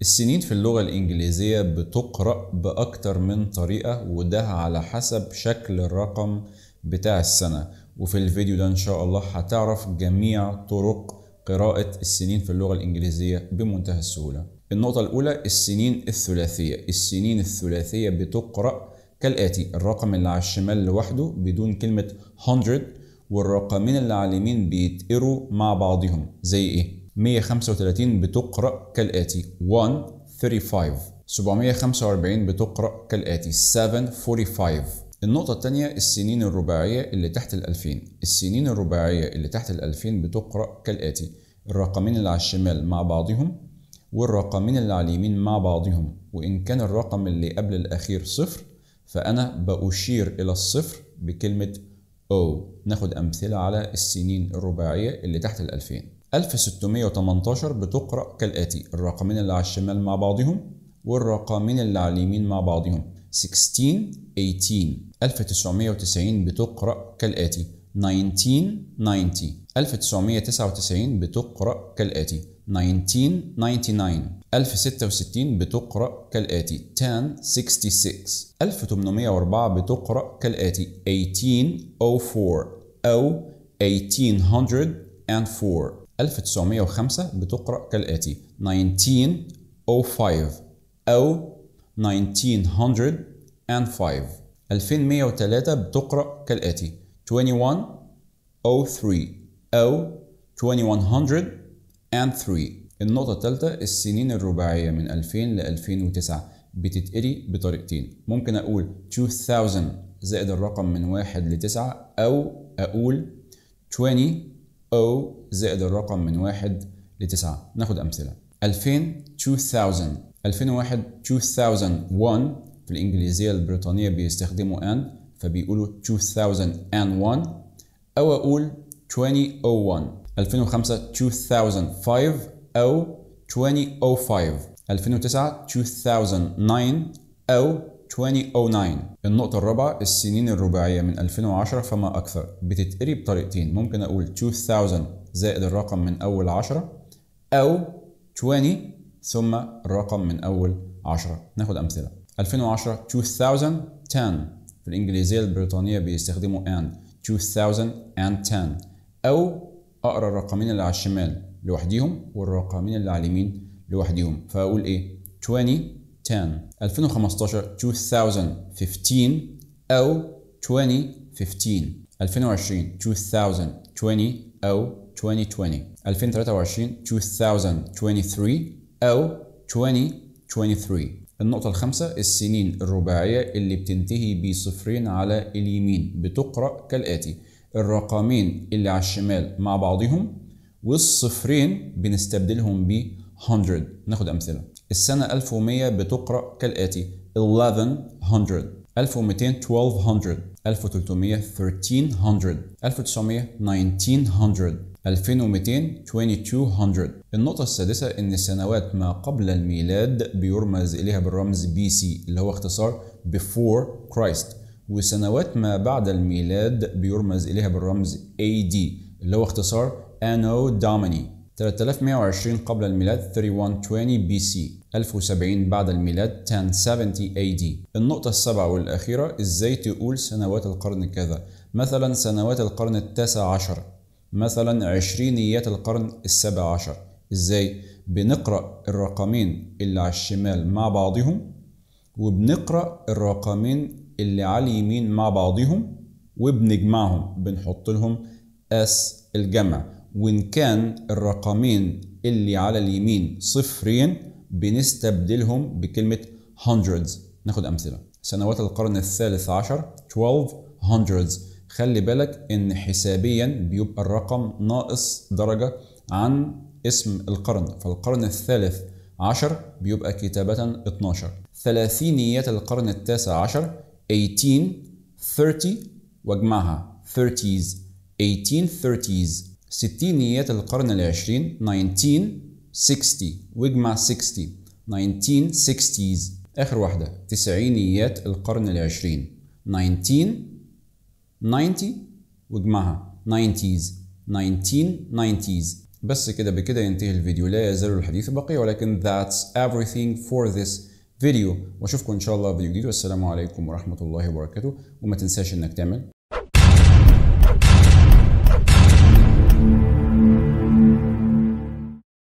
السنين في اللغة الإنجليزية بتقرأ بأكتر من طريقة وده على حسب شكل الرقم بتاع السنة وفي الفيديو ده إن شاء الله هتعرف جميع طرق قراءة السنين في اللغة الإنجليزية بمنتهى السهولة النقطة الأولى السنين الثلاثية السنين الثلاثية بتقرأ كالآتي الرقم اللي على الشمال لوحده بدون كلمة 100 والرقمين اللي على اليمين بيتقروا مع بعضهم زي إيه؟ 135 بتقرأ كالآتي 135 745 بتقرأ كالآتي 745 النقطة الثانية السنين الرباعية اللي تحت الألفين السنين الرباعية اللي تحت الألفين بتقرأ كالآتي الرقمين اللي على الشمال مع بعضهم والرقمين اللي على اليمين مع بعضهم وإن كان الرقم اللي قبل الأخير صفر فأنا بأشير إلى الصفر بكلمة أو ناخد أمثلة على السنين الرباعية اللي تحت الألفين 1618 بتقرأ كالآتي الرقمين اللي على الشمال مع بعضهم والرقمين اللي على اليمين مع بعضهم 16 18 1990 بتقرأ كالآتي 1990 1999 بتقرأ كالآتي 1999 1066 بتقرأ كالآتي 1066 1804 بتقرأ كالآتي 1804 أو 1804 1905 بتقرأ كالآتي 1905 أو 1905 2103 بتقرأ كالآتي 2103 أو 2103 النقطة الثالثة السنين الرباعية من 2000 ل 2009 بتتقري بطريقتين ممكن أقول 2000 زائد الرقم من 1 ل 9 أو أقول 20 O زائد الرقم من واحد لتسعة ناخد أمثلة 2000 2000 2001 2001 في الإنجليزية البريطانية بيستخدموا and فبيقولوا 2001 أو أقول 2001 2005 2005 أو 2005 2009 2009 أو 2009 النقطة الرابعة السنين الرباعية من 2010 فما أكثر بتتقري بطريقتين ممكن أقول 2000 زائد الرقم من أول 10 أو 20 ثم الرقم من أول 10 ناخد أمثلة 2010 2010 في الإنجليزية البريطانية بيستخدموا and 2010 أو أقرأ الرقمين اللي على الشمال لوحديهم والرقمين اللي على اليمين لوحديهم فأقول إيه 20 2015 2015 أو 2015 2020 2020 أو 2020 2023 2023 أو 2023 النقطة الخامسة السنين الرباعية اللي بتنتهي بصفرين على اليمين بتقرأ كالآتي الرقمين اللي على الشمال مع بعضهم والصفرين بنستبدلهم ب 100 ناخد أمثلة السنة 1100 بتقرأ كالآتي 1100 1200 1200 1300 1300 1900 1900 2200 2200 النقطة السادسة إن سنوات ما قبل الميلاد بيرمز إليها بالرمز بي سي اللي هو اختصار before Christ وسنوات ما بعد الميلاد بيرمز إليها بالرمز AD اللي هو اختصار Anno Domini 3120 قبل الميلاد 3120 بي سي 1070 بعد الميلاد 1070 اي دي النقطة السابعة والأخيرة إزاي تقول سنوات القرن كذا مثلا سنوات القرن التاسع عشر مثلا عشرينيات القرن السابع عشر إزاي؟ بنقرأ الرقمين اللي على الشمال مع بعضهم وبنقرأ الرقمين اللي على اليمين مع بعضهم وبنجمعهم بنحط لهم اس الجمع وإن كان الرقمين اللي على اليمين صفرين بنستبدلهم بكلمة hundreds ناخد أمثلة سنوات القرن الثالث عشر 12 hundreds خلي بالك إن حسابيا بيبقى الرقم ناقص درجة عن اسم القرن فالقرن الثالث عشر بيبقى كتابة 12 ثلاثينيات القرن التاسع عشر 18 30 واجمعها 30s 1830s ستينيات القرن العشرين 1960 واجمع 60 1960s آخر واحدة تسعينيات القرن العشرين 1990 واجمعها 90s 1990s بس كده بكده ينتهي الفيديو لا يزال الحديث باقي ولكن that's everything for this فيديو واشوفكم ان شاء الله فيديو جديد والسلام عليكم ورحمه الله وبركاته وما تنساش انك تعمل